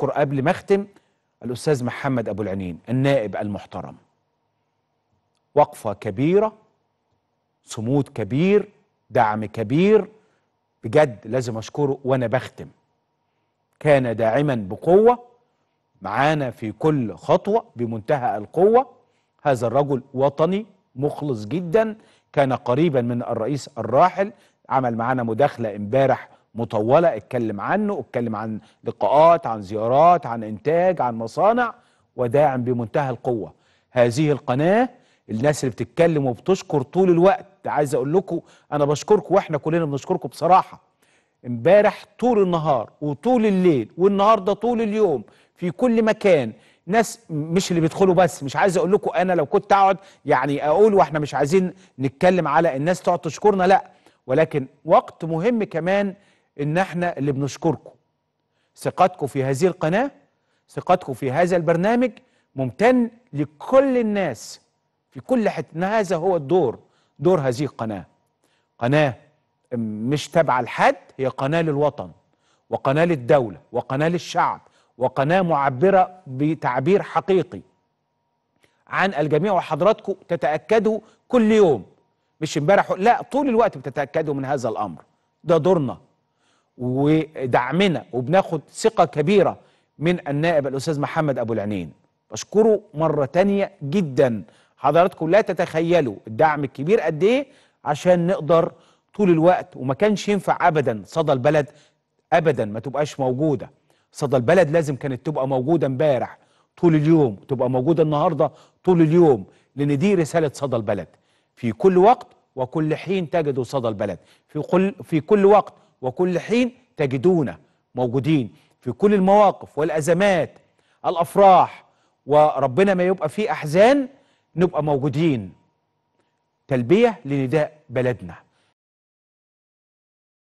أشكر قبل ما أختم الأستاذ محمد أبو العنين النائب المحترم وقفة كبيرة صمود كبير دعم كبير بجد لازم أشكره وأنا بختم كان داعما بقوة معانا في كل خطوة بمنتهى القوة هذا الرجل وطني مخلص جدا كان قريبا من الرئيس الراحل عمل معانا مداخلة امبارح مطوله اتكلم عنه اتكلم عن لقاءات عن زيارات عن انتاج عن مصانع وداعم بمنتهى القوه هذه القناه الناس اللي بتتكلم وبتشكر طول الوقت عايز اقول لكم انا بشكركم واحنا كلنا بنشكركم بصراحه امبارح طول النهار وطول الليل والنهارده طول اليوم في كل مكان ناس مش اللي بيدخلوا بس مش عايز اقول لكم انا لو كنت اقعد يعني اقول واحنا مش عايزين نتكلم على الناس تقعد تشكرنا لا ولكن وقت مهم كمان ان احنا اللي بنشكركم ثقتكم في هذه القناه ثقتكم في هذا البرنامج ممتن لكل الناس في كل حته هذا هو الدور دور هذه القناه قناه مش تابعه لحد هي قناه للوطن وقناه للدوله وقناه للشعب وقناه معبره بتعبير حقيقي عن الجميع وحضراتكم تتاكدوا كل يوم مش امبارح لا طول الوقت بتتاكدوا من هذا الامر ده دورنا ودعمنا وبناخد ثقة كبيرة من النائب الأستاذ محمد أبو العنين بشكره مرة تانية جدا حضراتكم لا تتخيلوا الدعم الكبير قد إيه عشان نقدر طول الوقت وما كانش ينفع أبدا صدى البلد أبدا ما تبقاش موجودة صدى البلد لازم كانت تبقى موجودة امبارح طول اليوم تبقى موجودة النهاردة طول اليوم لأن دي رسالة صدى البلد في كل وقت وكل حين تجد صدى البلد في كل, في كل وقت وكل حين تجدونا موجودين في كل المواقف والأزمات الأفراح وربنا ما يبقى فيه أحزان نبقى موجودين تلبية لنداء بلدنا